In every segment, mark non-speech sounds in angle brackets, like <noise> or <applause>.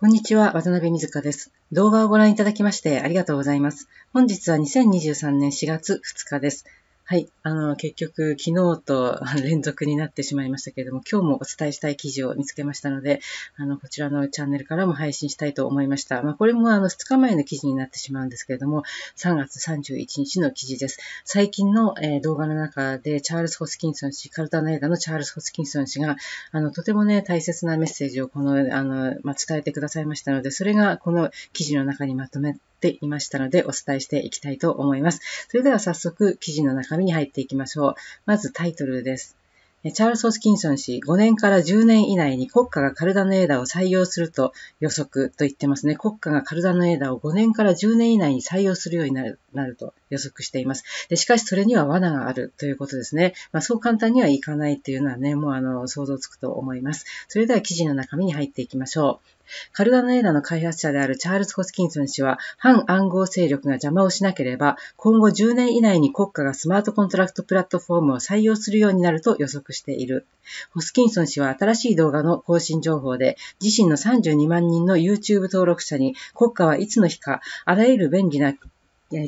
こんにちは、渡辺水香です。動画をご覧いただきましてありがとうございます。本日は2023年4月2日です。はい。あの、結局、昨日と <laughs> 連続になってしまいましたけれども、今日もお伝えしたい記事を見つけましたので、あの、こちらのチャンネルからも配信したいと思いました。まあ、これもあの、2日前の記事になってしまうんですけれども、3月31日の記事です。最近の、えー、動画の中で、チャールズ・ホスキンソン氏、カルタナ映画のチャールズ・ホスキンソン氏が、あの、とてもね、大切なメッセージをこの、あの、まあ、伝えてくださいましたので、それがこの記事の中にまとめていましたのでお伝えしていきたいと思います。それでは早速記事の中身に入っていきましょう。まずタイトルです。チャールズ・ホスキンソン氏、5年から10年以内に国家がカルダのエーダを採用すると予測と言ってますね。国家がカルダのエーダを5年から10年以内に採用するようになるなると予測しています。でしかし、それには罠があるということですね。まあ、そう簡単にはいかないというのはね、もうあの想像つくと思います。それでは記事の中身に入っていきましょう。カルダネエダの開発者であるチャールズ・ホスキンソン氏は、反暗号勢力が邪魔をしなければ、今後10年以内に国家がスマートコントラクトプラットフォームを採用するようになると予測している。ホスキンソン氏は新しい動画の更新情報で、自身の32万人の YouTube 登録者に、国家はいつの日か、あらゆる便利な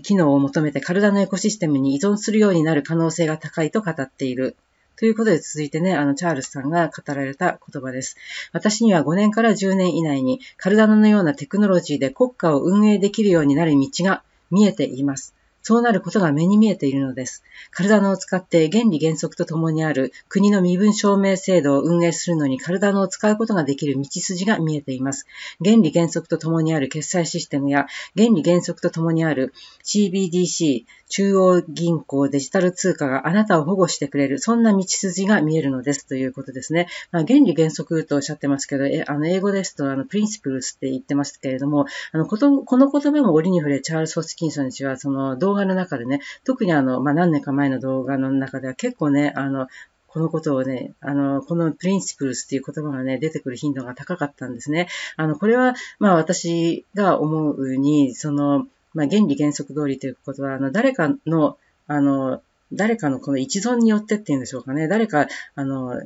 機能を求めて体のエコシステムに依存するようになる可能性が高いと語っている。ということで続いてね、あの、チャールズさんが語られた言葉です。私には5年から10年以内に、カルダナのようなテクノロジーで国家を運営できるようになる道が見えています。そうなることが目に見えているのです。体のを使って原理原則とともにある国の身分証明制度を運営するのに体のを使うことができる道筋が見えています。原理原則とともにある決済システムや原理原則とともにある CBDC 中央銀行デジタル通貨があなたを保護してくれる、そんな道筋が見えるのですということですね。まあ、原理原則とおっしゃってますけど、えあの英語ですとあのプリンシプルスって言ってますけれども、あのことこの言葉も折に触れ、チャールズ・ホスキンソン氏はその画の中でね、特にあの、まあ、何年か前の動画の中では結構ね、あの、このことをね、あの、このプリンシプルスっていう言葉がね、出てくる頻度が高かったんですね。あの、これは、まあ私が思うに、その、まあ原理原則通りということは、あの、誰かの、あの、誰かのこの一存によってっていうんでしょうかね。誰か、あの、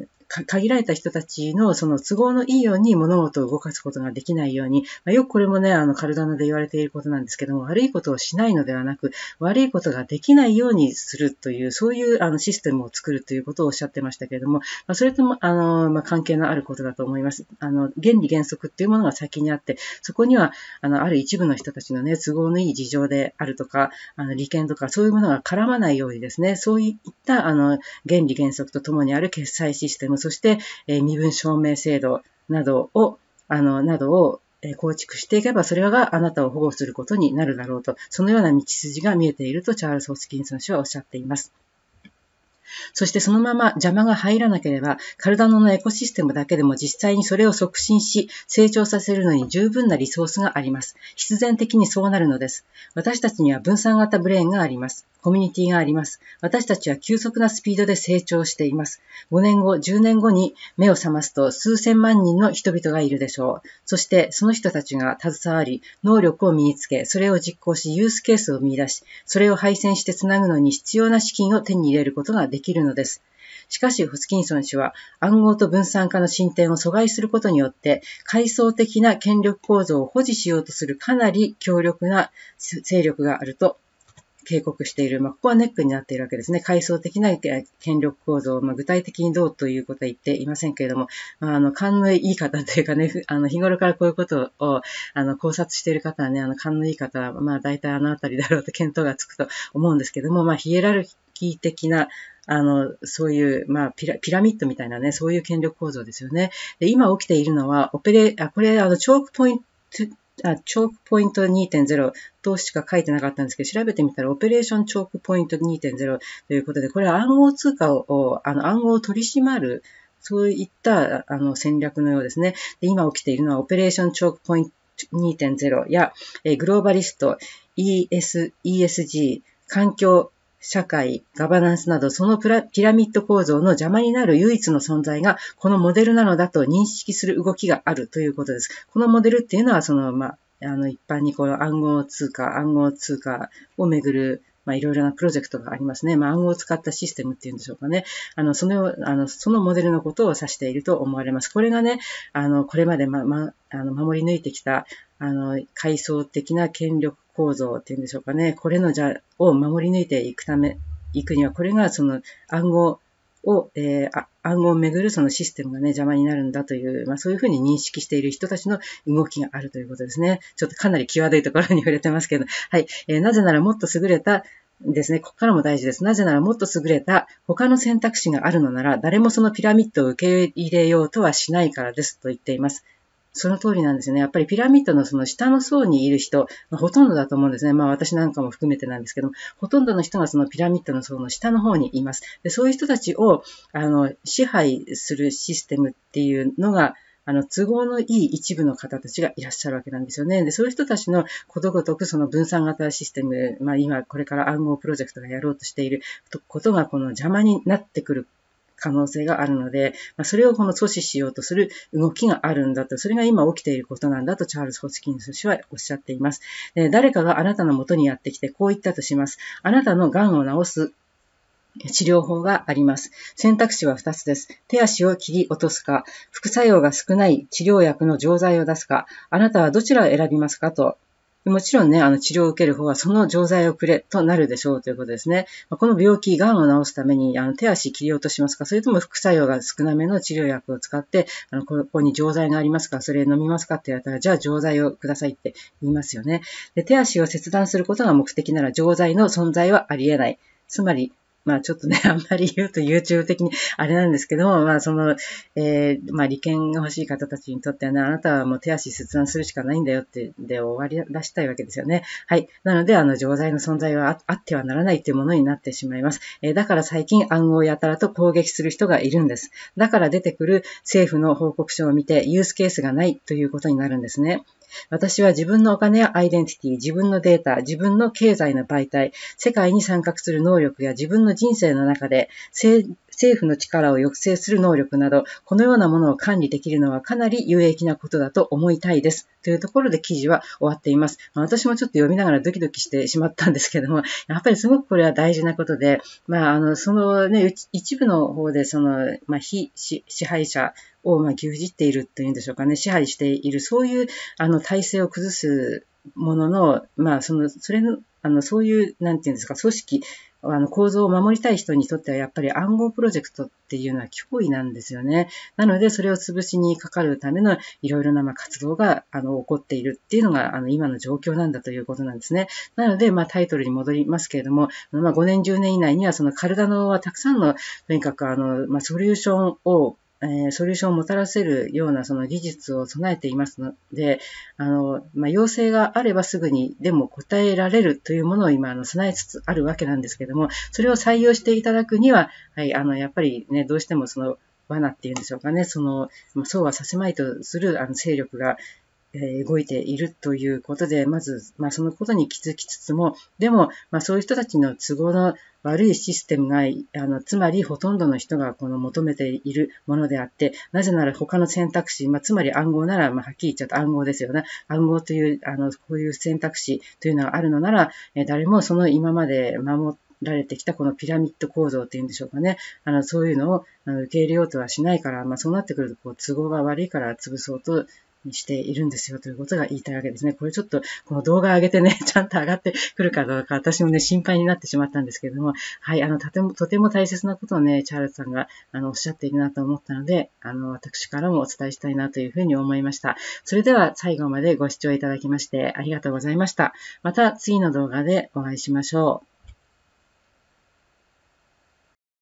限られた人たちのその都合のいいように物事を動かすことができないように、まあ、よくこれもね、あの、カルダノで言われていることなんですけども、悪いことをしないのではなく、悪いことができないようにするという、そういうあのシステムを作るということをおっしゃってましたけれども、まあ、それとも、あの、まあ、関係のあることだと思います。あの、原理原則っていうものが先にあって、そこには、あの、ある一部の人たちのね、都合のいい事情であるとか、あの、利権とか、そういうものが絡まないようにですね、そういった、あの、原理原則とともにある決済システム、そして、え身分証明制度などを、あの、などを構築していけば、それがあなたを保護することになるだろうと、そのような道筋が見えているとチャールズ・ホスキンソン氏はおっしゃっています。そしてそのまま邪魔が入らなければ、体のエコシステムだけでも実際にそれを促進し、成長させるのに十分なリソースがあります。必然的にそうなるのです。私たちには分散型ブレーンがあります。コミュニティがあります。私たちは急速なスピードで成長しています。5年後、10年後に目を覚ますと数千万人の人々がいるでしょう。そしてその人たちが携わり、能力を身につけ、それを実行し、ユースケースを見出し、それを配線してつなぐのに必要な資金を手に入れることができるのです。しかし、ホスキンソン氏は暗号と分散化の進展を阻害することによって、階層的な権力構造を保持しようとするかなり強力な勢力があると警告している、まあ、ここはネックになっているわけですね。階層的な権力構造、まあ、具体的にどうということは言っていませんけれども、まあ、あの、勘のいい方というかね、あの、日頃からこういうことを、あの、考察している方はね、あの、勘のいい方は、まあ、大体あのあたりだろうと見当がつくと思うんですけども、まあ、ヒエラルキー的な、あの、そういう、まあピラ、ピラミッドみたいなね、そういう権力構造ですよね。で、今起きているのは、オペレ、あ、これ、あの、チョークポイント、あ、チョークポイント2.0としか書いてなかったんですけど、調べてみたらオペレーションチョークポイント2.0ということで、これは暗号通貨を、あの暗号を取り締まるそういったあの戦略のようですね。で今起きているのはオペレーションチョークポイント2.0や、えグローバリスト、ES、ESG、環境社会、ガバナンスなど、そのピラミッド構造の邪魔になる唯一の存在が、このモデルなのだと認識する動きがあるということです。このモデルっていうのは、その、まあ、あの、一般にこの暗号通貨、暗号通貨をめぐる、まあ、いろいろなプロジェクトがありますね。まあ、暗号を使ったシステムっていうんでしょうかね。あの、その、あの、そのモデルのことを指していると思われます。これがね、あの、これまでま、ま、あの、守り抜いてきた、あの、階層的な権力構造っていうんでしょうかね、これのじゃを守り抜いていくため、いくには、これがその暗号を、えー、暗号をめぐるそのシステムがね、邪魔になるんだという、まあそういうふうに認識している人たちの動きがあるということですね。ちょっとかなり際どいところに触れてますけど、はい。えー、なぜならもっと優れたですね。ここからも大事です。なぜならもっと優れた他の選択肢があるのなら、誰もそのピラミッドを受け入れようとはしないからですと言っています。その通りなんですね。やっぱりピラミッドのその下の層にいる人、まあ、ほとんどだと思うんですね。まあ私なんかも含めてなんですけども、ほとんどの人がそのピラミッドの層の下の方にいます。でそういう人たちをあの支配するシステムっていうのが、あの、都合のいい一部の方たちがいらっしゃるわけなんですよね。で、そういう人たちのことごとくその分散型システム、まあ今これから暗号プロジェクトがやろうとしていることがこの邪魔になってくる可能性があるので、まあ、それをこの阻止しようとする動きがあるんだと、それが今起きていることなんだとチャールズ・ホチキンス氏はおっしゃっています。で誰かがあなたの元にやってきてこう言ったとします。あなたの癌を治す治療法があります。選択肢は2つです。手足を切り落とすか、副作用が少ない治療薬の錠剤を出すか、あなたはどちらを選びますかともちろんね、あの治療を受ける方はその錠剤をくれとなるでしょうということですね。この病気、がんを治すためにあの手足切り落としますか、それとも副作用が少なめの治療薬を使って、あのここに錠剤がありますか、それ飲みますかって言われたら、じゃあ錠剤をくださいって言いますよね。で手足を切断することが目的なら錠剤の存在はありえない。つまり、まあちょっとね、<laughs> あんまり言うと YouTube 的にあれなんですけども、まあその、えー、まあ利権が欲しい方たちにとってはね、あなたはもう手足切断するしかないんだよって、で終わり出したいわけですよね。はい。なので、あの、錠剤の存在はあってはならないっていうものになってしまいます。えー、だから最近暗号やたらと攻撃する人がいるんです。だから出てくる政府の報告書を見て、ユースケースがないということになるんですね。私は自分のお金やアイデンティティ、自分のデータ、自分の経済の媒体、世界に参画する能力や自分の人生の中で政府の力を抑制する能力など、このようなものを管理できるのはかなり有益なことだと思いたいです。というところで記事は終わっています。まあ、私もちょっと読みながらドキドキしてしまったんですけども、やっぱりすごくこれは大事なことで、まあ、あの、そのね、一部の方で、その、まあ、非支配者を、ま牛耳っているというんでしょうかね、支配している、そういう、あの、体制を崩すものの、まあ、その、それの、あの、そういう、なんていうんですか、組織あの構造を守りたい人にとってはやっぱり暗号プロジェクトっていうのは脅威なんですよね。なのでそれを潰しにかかるためのいろいろなま活動があの起こっているっていうのがあの今の状況なんだということなんですね。なのでまあタイトルに戻りますけれども、まあ、5年10年以内にはその体のはたくさんのとにかくあのまあソリューションをえソリューションをもたらせるようなその技術を備えていますので、あの、まあ、要請があればすぐにでも答えられるというものを今、あの、備えつつあるわけなんですけども、それを採用していただくには、はい、あの、やっぱりね、どうしてもその、罠っていうんでしょうかね、その、そうはさせまいとするあの勢力が、え動いているということで、まず、まあ、そのことに気づきつつも、でも、まあ、そういう人たちの都合の悪いシステムが、あの、つまりほとんどの人がこの求めているものであって、なぜなら他の選択肢、まあ、つまり暗号なら、まあ、はっきり言っちゃった暗号ですよね。暗号という、あの、こういう選択肢というのがあるのなら、え誰もその今まで守って、られてきたこのピラミッド構造っていうんでしょうかね。あの、そういうのをあの受け入れようとはしないから、まあそうなってくると、こう、都合が悪いから潰そうとにしているんですよということが言いたいわけですね。これちょっと、この動画上げてね、<laughs> ちゃんと上がってくるかどうか、私もね、心配になってしまったんですけれども、はい、あの、とても、とても大切なことをね、チャールズさんが、あの、おっしゃっているなと思ったので、あの、私からもお伝えしたいなというふうに思いました。それでは、最後までご視聴いただきまして、ありがとうございました。また、次の動画でお会いしましょう。